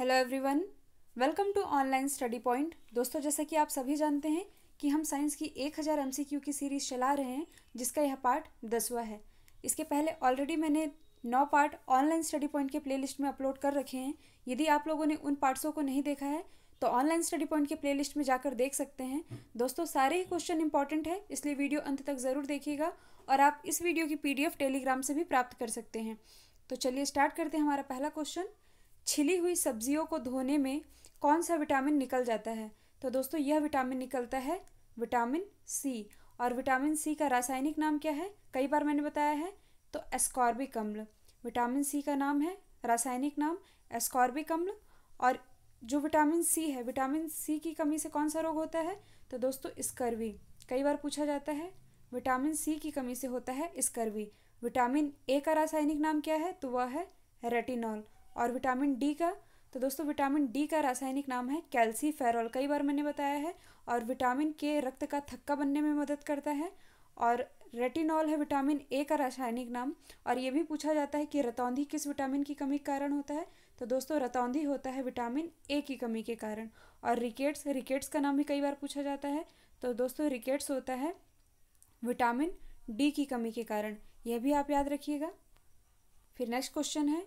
hello everyone welcome to Online Study Point दोस्तों जैसा कि आप सभी जानते हैं कि हम साइंस की 1000 हज़ार की सीरीज़ चला रहे हैं जिसका यह पार्ट दसवा है इसके पहले ऑलरेडी मैंने नौ पार्ट ऑनलाइन स्टडी पॉइंट के प्लेलिस्ट में अपलोड कर रखे हैं यदि आप लोगों ने उन पार्ट्सों को नहीं देखा है तो ऑनलाइन स्टडी पॉइंट के प्ले में जाकर देख सकते हैं दोस्तों सारे ही क्वेश्चन इंपॉर्टेंट है इसलिए वीडियो अंत तक ज़रूर देखिएगा और आप इस वीडियो की पी टेलीग्राम से भी प्राप्त कर सकते हैं तो चलिए स्टार्ट करते हैं हमारा पहला क्वेश्चन छिली हुई सब्जियों को धोने में कौन सा विटामिन निकल जाता है तो दोस्तों यह विटामिन निकलता है विटामिन सी और विटामिन सी का रासायनिक नाम क्या है कई बार मैंने बताया है तो एस्कॉर्बिक अम्ल विटामिन सी का नाम है रासायनिक नाम एस्कॉर्बिक अम्ल और जो विटामिन सी है विटामिन सी की कमी से कौन सा रोग होता है तो दोस्तों स्कर्वी कई बार पूछा जाता है विटामिन सी की कमी से होता है स्कर्वी विटामिन ए का रासायनिक नाम क्या है तो वह है रेटिनॉल और विटामिन डी का तो दोस्तों विटामिन डी का रासायनिक नाम है कैल्सी फेरॉल कई बार मैंने बताया है और विटामिन के रक्त का थक्का बनने में मदद करता है और रेटिनॉल है विटामिन ए का रासायनिक नाम और ये भी पूछा जाता है कि रतौंधी किस विटामिन की कमी के कारण होता है तो दोस्तों रतौंधी होता है विटामिन ए की कमी के कारण और रिकेट्स रिकेट्स का नाम भी कई बार पूछा जाता है तो दोस्तों रिकेट्स होता है विटामिन डी की कमी के कारण यह भी आप याद रखिएगा फिर नेक्स्ट क्वेश्चन है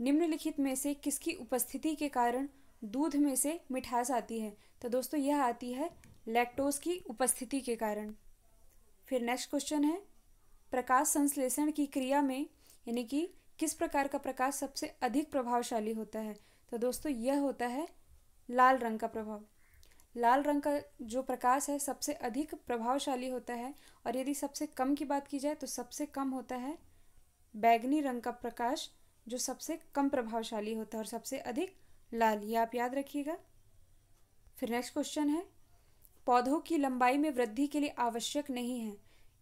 निम्नलिखित में से किसकी उपस्थिति के कारण दूध में से मिठास आती है तो दोस्तों यह आती है लैक्टोज की उपस्थिति के कारण फिर नेक्स्ट क्वेश्चन है प्रकाश संश्लेषण की क्रिया में यानी कि किस प्रकार का प्रकाश सबसे अधिक प्रभावशाली होता है तो दोस्तों यह होता है लाल रंग का प्रभाव लाल रंग का जो प्रकाश है सबसे अधिक प्रभावशाली होता है और यदि सबसे कम की बात की जाए तो सबसे कम होता है बैगनी रंग का प्रकाश जो सबसे कम प्रभावशाली होता है और सबसे अधिक लाल ये आप याद रखिएगा फिर नेक्स्ट क्वेश्चन है पौधों की लंबाई में वृद्धि के लिए आवश्यक नहीं है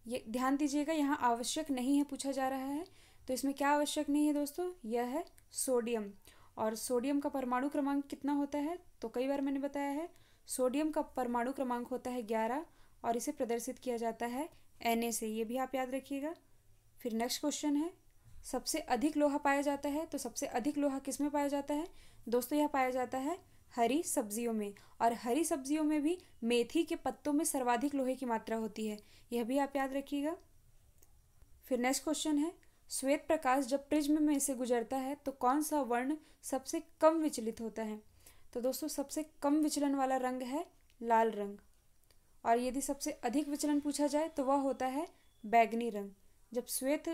ये ध्यान दीजिएगा यहाँ आवश्यक नहीं है पूछा जा रहा है तो इसमें क्या आवश्यक नहीं है दोस्तों यह है सोडियम और सोडियम का परमाणु क्रमांक कितना होता है तो कई बार मैंने बताया है सोडियम का परमाणु क्रमांक होता है ग्यारह और इसे प्रदर्शित किया जाता है एन से ये भी आप याद रखिएगा फिर नेक्स्ट क्वेश्चन है सबसे अधिक लोहा पाया जाता है तो सबसे अधिक लोहा किस में पाया जाता है दोस्तों यह पाया जाता है हरी सब्जियों में और हरी सब्जियों में भी मेथी के पत्तों में सर्वाधिक लोहे की मात्रा होती है यह भी आप याद रखिएगा फिर नेक्स्ट क्वेश्चन है श्वेत प्रकाश जब प्रिज्म में से गुजरता है तो कौन सा वर्ण सबसे कम विचलित होता है तो दोस्तों सबसे कम विचलन वाला रंग है लाल रंग और यदि सबसे अधिक विचलन पूछा जाए तो वह होता है बैगनी रंग जब श्वेत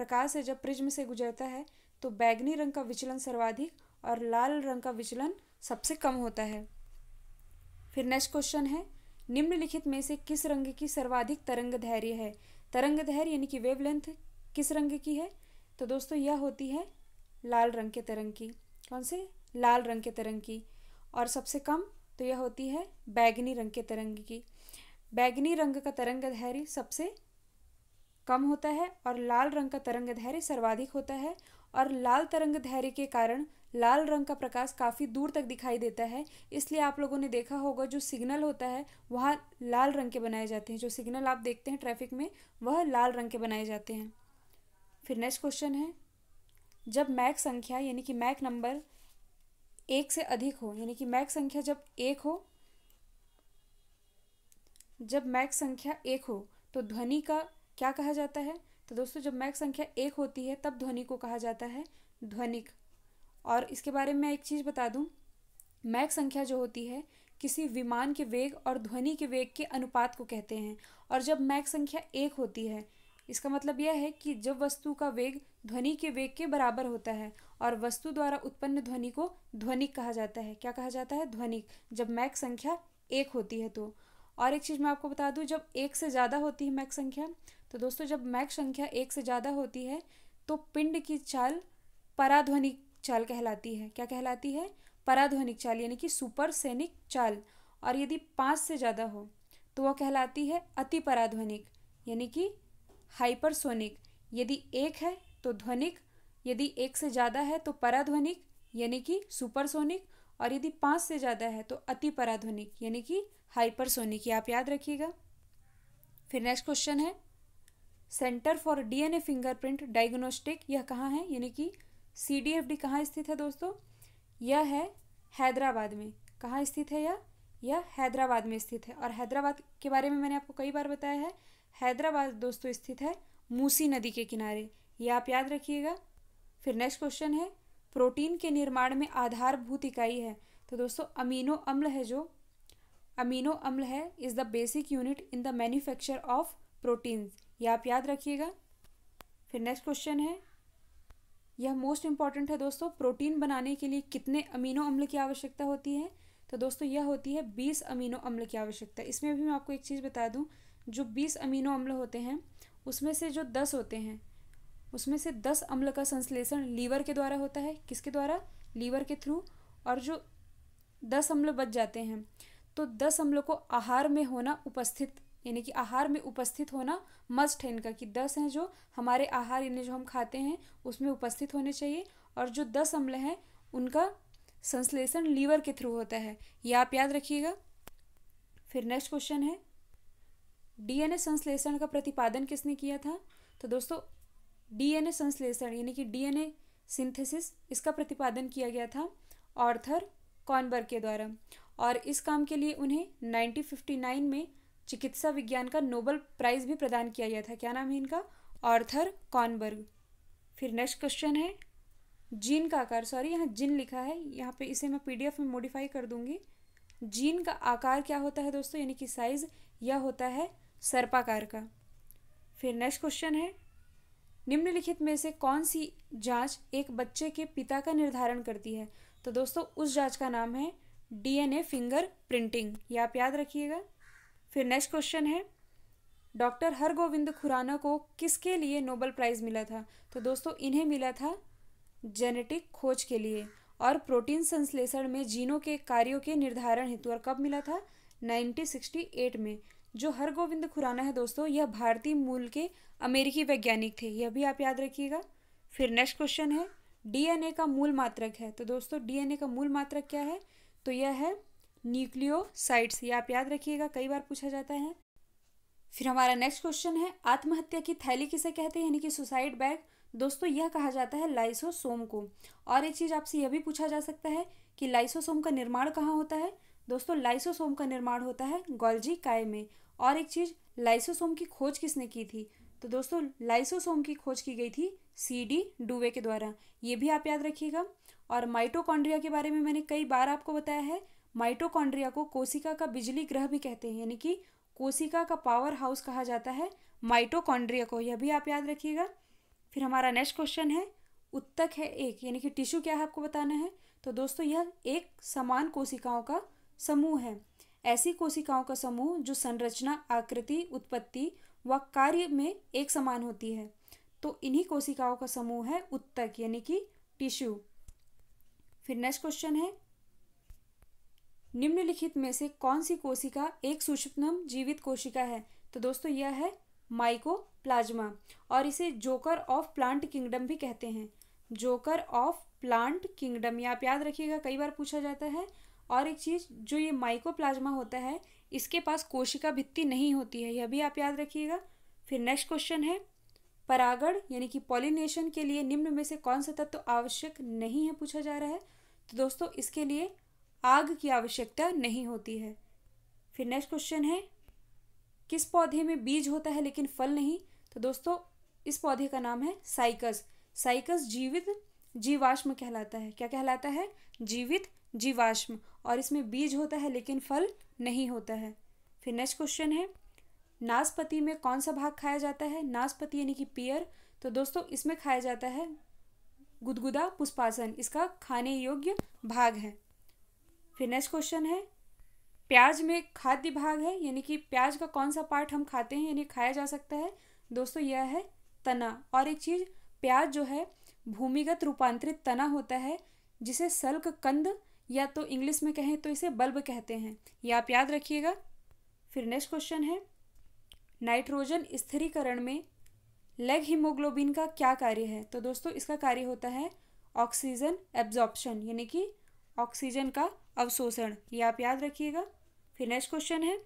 प्रकाश है जब प्रिज्म से गुजरता है तो बैगनी रंग का विचलन सर्वाधिक और लाल रंग का विचलन सबसे कम होता है फिर नेक्स्ट क्वेश्चन है निम्नलिखित में से किस रंग की सर्वाधिक तरंग धैर्य है तरंग धैर्य यानी कि वेवलेंथ किस रंग की है तो दोस्तों यह होती है लाल रंग के तरंग की कौन से लाल रंग के तरंग की और सबसे कम तो यह होती है बैगनी रंग के तरंग की बैगनी रंग का तरंग धैर्य सबसे कम होता है और लाल रंग का तरंग धैर्य सर्वाधिक होता है और लाल तरंग धैर्य के कारण लाल रंग का प्रकाश काफ़ी दूर तक दिखाई देता है इसलिए आप लोगों ने देखा होगा जो सिग्नल होता है वह लाल रंग के बनाए जाते हैं जो सिग्नल आप देखते हैं ट्रैफिक में वह लाल रंग के बनाए जाते हैं फिर नेक्स्ट क्वेश्चन है जब मैक संख्या यानी कि मैक नंबर एक से अधिक हो यानी कि मैक संख्या जब एक हो जब मैक संख्या एक हो तो ध्वनि का क्या कहा जाता है तो दोस्तों जब मैक संख्या एक होती है तब ध्वनि को कहा जाता है ध्वनिक और इसके बारे में एक चीज़ बता दूं मैक संख्या जो होती है किसी विमान के वेग और ध्वनि के वेग के अनुपात को कहते हैं और जब मैक संख्या एक होती है इसका मतलब यह है कि जब वस्तु का वेग ध्वनि के वेग के बराबर होता है और वस्तु द्वारा उत्पन्न ध्वनि को ध्वनिक कहा जाता है क्या कहा जाता है ध्वनिक जब मैक संख्या एक होती है तो और एक चीज़ मैं आपको बता दूँ जब एक से ज़्यादा होती है मैक संख्या तो दोस्तों जब मैक संख्या एक से ज़्यादा होती है तो पिंड की चाल पराध्वनिक चाल कहलाती है क्या कहलाती है पराध्वनिक चाल यानी कि सुपर सैनिक चाल और यदि पाँच से ज़्यादा हो तो वह कहलाती है अति पराध्वनिक यानी कि हाइपरसोनिक यदि एक है तो ध्वनिक यदि एक से ज़्यादा है तो पराध्वनिक यानी कि सुपरसोनिक और यदि पाँच से ज़्यादा है तो अति पराध्वनिक यानी कि हाइपरसोनिक ये आप याद रखिएगा फिर नेक्स्ट क्वेश्चन है centre for DNA fingerprint diagnostic यह कहाँ है यानी कि सी डी एफ डी कहाँ स्थित है दोस्तों यह है हैदराबाद में कहाँ स्थित है यह यह हैदराबाद में स्थित है और हैदराबाद के बारे में मैंने आपको कई बार बताया है हैदराबाद दोस्तों स्थित है मूसी नदी के किनारे ये आप याद रखिएगा फिर नेक्स्ट क्वेश्चन है प्रोटीन के निर्माण में आधारभूत इकाई है तो दोस्तों अमीनो अम्ल है जो अमीनो अम्ल है is the basic unit in the manufacture of proteins ये आप याद रखिएगा फिर नेक्स्ट क्वेश्चन है यह मोस्ट इम्पॉर्टेंट है दोस्तों प्रोटीन बनाने के लिए कितने अमीनो अम्ल की आवश्यकता होती है तो दोस्तों यह होती है बीस अमीनो अम्ल की आवश्यकता इसमें भी मैं आपको एक चीज़ बता दूँ जो बीस अमीनो अम्ल होते हैं उसमें से जो दस होते हैं उसमें से दस अम्ल का संश्लेषण लीवर के द्वारा होता है किसके द्वारा लीवर के थ्रू और जो दस अम्ल बच जाते हैं तो दस अम्ल को आहार में होना उपस्थित यानी कि आहार में उपस्थित होना मस्ट है इनका कि दस हैं जो हमारे आहार यानी जो हम खाते हैं उसमें उपस्थित होने चाहिए और जो दस अम्ल हैं उनका संश्लेषण लीवर के थ्रू होता है ये आप याद रखिएगा फिर नेक्स्ट क्वेश्चन है डीएनए संश्लेषण का प्रतिपादन किसने किया था तो दोस्तों डीएनए संश्लेषण यानी कि डीएनए सिंथेसिस इसका प्रतिपादन किया गया था ऑर्थर कॉनबर्ग के द्वारा और इस काम के लिए उन्हें 1959 में चिकित्सा विज्ञान का नोबल प्राइज भी प्रदान किया गया था क्या नाम है इनका ऑर्थर कॉनबर्ग फिर नेक्स्ट क्वेश्चन है जीन का आकार सॉरी यहाँ जिन लिखा है यहाँ पे इसे मैं पीडीएफ में मॉडिफाई कर दूंगी जीन का आकार क्या होता है दोस्तों यानी कि साइज यह होता है सर्पाकार का फिर नेक्स्ट क्वेश्चन है निम्नलिखित में से कौन सी जांच एक बच्चे के पिता का निर्धारण करती है तो दोस्तों उस जांच का नाम है डीएनए फिंगर प्रिंटिंग ये आप याद रखिएगा फिर नेक्स्ट क्वेश्चन है डॉक्टर हरगोविंद खुराना को किसके लिए नोबल प्राइज़ मिला था तो दोस्तों इन्हें मिला था जेनेटिक खोज के लिए और प्रोटीन संश्लेषण में जीनों के कार्यों के निर्धारण हेतु और कब मिला था 1968 में जो हरगोविंद खुराना है दोस्तों यह भारतीय मूल के अमेरिकी वैज्ञानिक थे यह भी आप याद रखिएगा फिर नेक्स्ट क्वेश्चन है डीएनए का मूल मात्रक है तो दोस्तों डीएनए का मूल मात्रक क्या है तो यह है न्यूक्लियोसाइट्स ये आप याद रखिएगा कई बार पूछा जाता है फिर हमारा नेक्स्ट क्वेश्चन है आत्महत्या की थैली किसे कहते हैं यानी कि सुसाइड बैग दोस्तों यह कहा जाता है लाइसोसोम को और एक चीज़ आपसे यह भी पूछा जा सकता है कि लाइसोसोम का निर्माण कहाँ होता है दोस्तों लाइसोसोम का निर्माण होता है गोल्जी काय में और एक चीज़ लाइसोसोम की खोज किसने की थी तो दोस्तों लाइसोसोम की खोज की गई थी सी डी डूवे के द्वारा ये भी आप याद रखिएगा और माइटोकॉन्ड्रिया के बारे में मैंने कई बार आपको बताया है माइटोकॉन्ड्रिया को कोशिका का बिजली ग्रह भी कहते हैं यानी कि कोशिका का पावर हाउस कहा जाता है माइटोकॉन्ड्रिया को यह भी आप याद रखिएगा फिर हमारा नेक्स्ट क्वेश्चन है उत्तक है एक यानी कि टिश्यू क्या है आपको बताना है तो दोस्तों यह एक समान कोशिकाओं का समूह है ऐसी कोशिकाओं का समूह जो संरचना आकृति उत्पत्ति व कार्य में एक समान होती है तो इन्हीं कोशिकाओं का समूह है उत्तक यानी कि टिश्यू फिर नेक्स्ट क्वेश्चन है निम्नलिखित में से कौन सी कोशिका एक सुषुप्तम जीवित कोशिका है तो दोस्तों यह है माइको प्लाज्मा और इसे जोकर ऑफ प्लांट किंगडम भी कहते हैं जोकर ऑफ प्लांट किंगडम यह आप याद रखिएगा कई बार पूछा जाता है और एक चीज़ जो ये माइको प्लाज्मा होता है इसके पास कोशिका भित्ति नहीं होती है यह भी आप याद रखिएगा फिर नेक्स्ट क्वेश्चन है परागण यानी कि पॉलिनेशन के लिए निम्न में से कौन सा तत्व तो आवश्यक नहीं है पूछा जा रहा है तो दोस्तों इसके लिए आग की आवश्यकता नहीं होती है फिर नेक्स्ट क्वेश्चन है किस पौधे में बीज होता है लेकिन फल नहीं तो दोस्तों इस पौधे का नाम है साइकस साइकस जीवित जीवाश्म कहलाता है क्या कहलाता है जीवित जीवाश्म और इसमें बीज होता है लेकिन फल नहीं होता है फिर नेक्स्ट क्वेश्चन है नाशपति में कौन सा भाग खाया जाता है नाशपति यानी कि पियर तो दोस्तों इसमें खाया जाता है गुदगुदा पुष्पासन इसका खाने योग्य भाग है फिर नेक्स्ट क्वेश्चन है प्याज में खाद्य भाग है यानी कि प्याज का कौन सा पार्ट हम खाते हैं यानी खाया जा सकता है दोस्तों यह है तना और एक चीज़ प्याज जो है भूमिगत रूपांतरित तना होता है जिसे सल्क कंद या तो इंग्लिश में कहें तो इसे बल्ब कहते हैं यह आप याद रखिएगा फिर नेक्स्ट क्वेश्चन है नाइट्रोजन स्थिरीकरण में लेग हीमोग्लोबिन का क्या कार्य है तो दोस्तों इसका कार्य होता है ऑक्सीजन एब्जॉर्प्शन यानी कि ऑक्सीजन का अवशोषण ये आप याद रखिएगा फिर नेक्स्ट क्वेश्चन है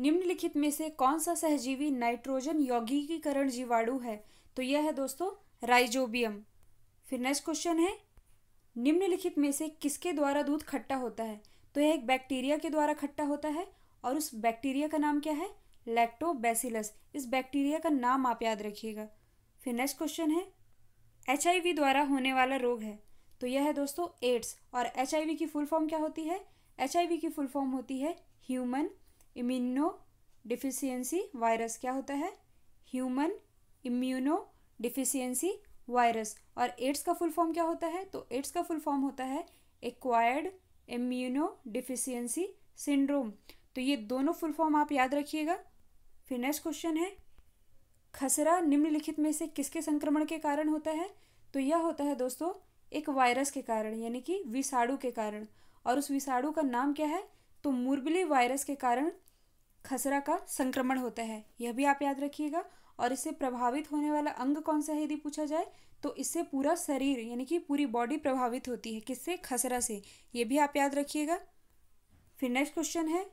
निम्नलिखित में से कौन सा सहजीवी नाइट्रोजन यौगिकीकरण जीवाणु है तो यह है दोस्तों राइजोबियम फिर नेक्स्ट क्वेश्चन है निम्नलिखित में से किसके द्वारा दूध खट्टा होता है तो यह एक बैक्टीरिया के द्वारा खट्टा होता है और उस बैक्टीरिया का नाम क्या है लैक्टोबैसिलस इस बैक्टीरिया का नाम आप याद रखिएगा फिर नेक्स्ट क्वेश्चन है एच द्वारा होने वाला रोग है तो यह है दोस्तों एड्स और एच की फुल फॉर्म क्या होती है एच की फुल फॉर्म होती है ह्यूमन इम्यूनो डिफिशियंसी वायरस क्या होता है ह्यूमन इम्यूनो डिफिशियंसी वायरस और एड्स का फुल फॉर्म क्या होता है तो एड्स का फुल फॉर्म होता है एक्वायर्ड इम्यूनो डिफिशियंसी सिंड्रोम तो ये दोनों फुल फॉर्म आप याद रखिएगा फिर नेक्स्ट क्वेश्चन है खसरा निम्नलिखित में से किसके संक्रमण के कारण होता है तो यह होता है दोस्तों एक वायरस के कारण यानी कि विषाणु के कारण और उस विषाणु का नाम क्या है तो मुरबिली वायरस के कारण खसरा का संक्रमण होता है यह भी आप याद रखिएगा और इससे प्रभावित होने वाला अंग कौन सा है यदि पूछा जाए तो इससे पूरा शरीर यानी कि पूरी बॉडी प्रभावित होती है किससे खसरा से ये भी आप याद रखिएगा फिर नेक्स्ट क्वेश्चन है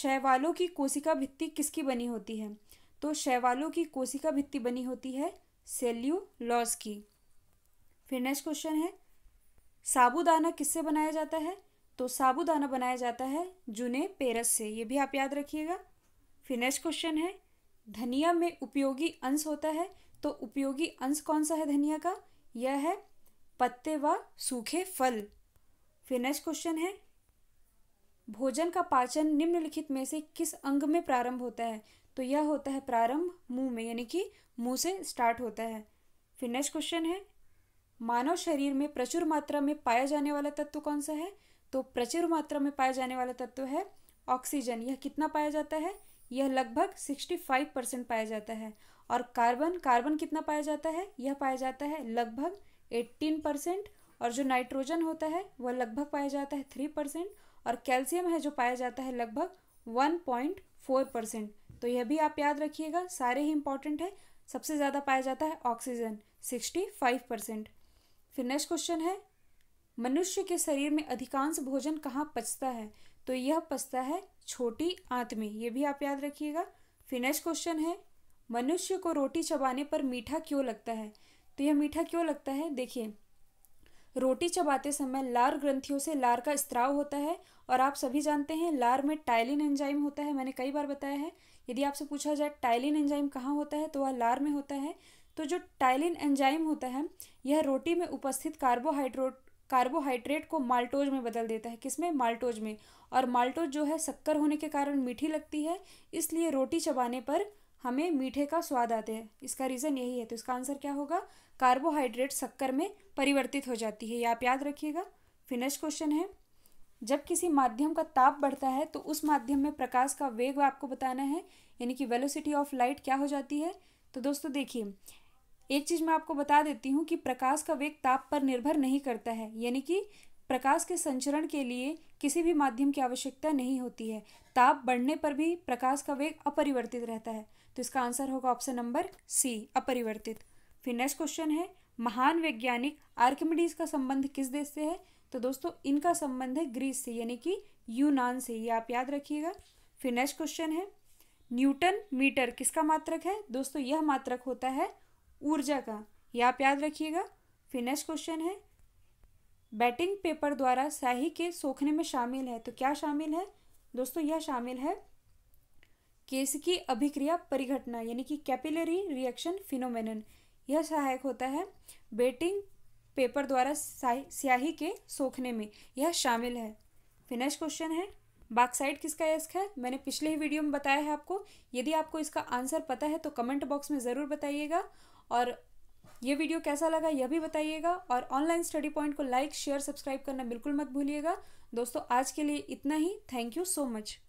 शैवालों की कोशिका भित्ति किसकी बनी होती है तो शैवालों की कोशिका भित्ति बनी होती है सेल्यूलॉस की फिर नेक्स्ट क्वेश्चन है साबूदाना किससे बनाया जाता है तो साबूदाना बनाया जाता है जुने पेरस से ये भी आप याद रखिएगा फिर नेक्स्ट क्वेश्चन है धनिया में उपयोगी अंश होता है तो उपयोगी अंश कौन सा है धनिया का यह है पत्ते व सूखे फल फिर नेक्स्ट क्वेश्चन है भोजन का पाचन निम्नलिखित में से किस अंग में प्रारंभ होता है तो यह होता है प्रारंभ मुंह में यानी कि मुंह से स्टार्ट होता है फिर नेक्स्ट क्वेश्चन है मानव शरीर में प्रचुर मात्रा में पाया जाने वाला तत्व कौन सा है तो प्रचुर मात्रा में पाया जाने वाला तत्व है ऑक्सीजन यह कितना पाया जाता है यह लगभग 65 परसेंट पाया जाता है और कार्बन कार्बन कितना पाया जाता है यह पाया जाता है लगभग 18 परसेंट और जो नाइट्रोजन होता है वह लगभग पाया जाता है थ्री परसेंट और कैल्शियम है जो पाया जाता है लगभग वन पॉइंट फोर परसेंट तो यह भी आप याद रखिएगा सारे ही इंपॉर्टेंट है सबसे ज़्यादा पाया जाता है ऑक्सीजन सिक्सटी फाइव परसेंट फिर नेक्स्ट क्वेश्चन है मनुष्य के शरीर में अधिकांश भोजन कहाँ पचता है तो यह पचता है छोटी आंत में ये भी आप याद रखिएगा फिर नेक्स्ट क्वेश्चन है मनुष्य को रोटी चबाने पर मीठा क्यों लगता है तो यह मीठा क्यों लगता है देखिए रोटी चबाते समय लार ग्रंथियों से लार का स्त्राव होता है और आप सभी जानते हैं लार में टाइलिन एंजाइम होता है मैंने कई बार बताया है यदि आपसे पूछा जाए टाइलिन एंजाइम कहाँ होता है तो वह लार में होता है तो जो टाइलिन एंजाइम होता है यह रोटी में उपस्थित कार्बोहाइड्रोट कार्बोहाइड्रेट को माल्टोज में बदल देता है किसमें माल्टोज में और माल्टोज जो है शक्कर होने के कारण मीठी लगती है इसलिए रोटी चबाने पर हमें मीठे का स्वाद आते हैं इसका रीज़न यही है तो इसका आंसर क्या होगा कार्बोहाइड्रेट शक्कर में परिवर्तित हो जाती है ये आप याद रखिएगा फिनिश क्वेश्चन है जब किसी माध्यम का ताप बढ़ता है तो उस माध्यम में प्रकाश का वेग आपको बताना है यानी कि वेलोसिटी ऑफ लाइट क्या हो जाती है तो दोस्तों देखिए एक चीज़ मैं आपको बता देती हूँ कि प्रकाश का वेग ताप पर निर्भर नहीं करता है यानी कि प्रकाश के संचरण के लिए किसी भी माध्यम की आवश्यकता नहीं होती है ताप बढ़ने पर भी प्रकाश का वेग अपरिवर्तित रहता है तो इसका आंसर होगा ऑप्शन नंबर सी अपरिवर्तित फिर नेक्स्ट क्वेश्चन है महान वैज्ञानिक आर्किमिडीज का संबंध किस देश से है तो दोस्तों इनका संबंध है ग्रीस से यानी कि यूनान से ये आप याद रखिएगा फिर नेक्स्ट क्वेश्चन है न्यूटन मीटर किसका मात्रक है दोस्तों यह मात्रक होता है ऊर्जा का ये आप याद रखिएगा फिनेश क्वेश्चन है बैटिंग पेपर द्वारा स्याही के सोखने में शामिल है तो क्या शामिल है दोस्तों यह शामिल है केस की अभिक्रिया परिघटना यानी कि कैपिलरी रिएक्शन फिनोमेन यह सहायक होता है बेटिंग पेपर द्वारा स्याही के सोखने में यह शामिल है फिनेश क्वेश्चन है बाक्साइड किसका यस्क है मैंने पिछले ही वीडियो में बताया है आपको यदि आपको इसका आंसर पता है तो कमेंट बॉक्स में ज़रूर बताइएगा और ये वीडियो कैसा लगा यह भी बताइएगा और ऑनलाइन स्टडी पॉइंट को लाइक शेयर सब्सक्राइब करना बिल्कुल मत भूलिएगा दोस्तों आज के लिए इतना ही थैंक यू सो मच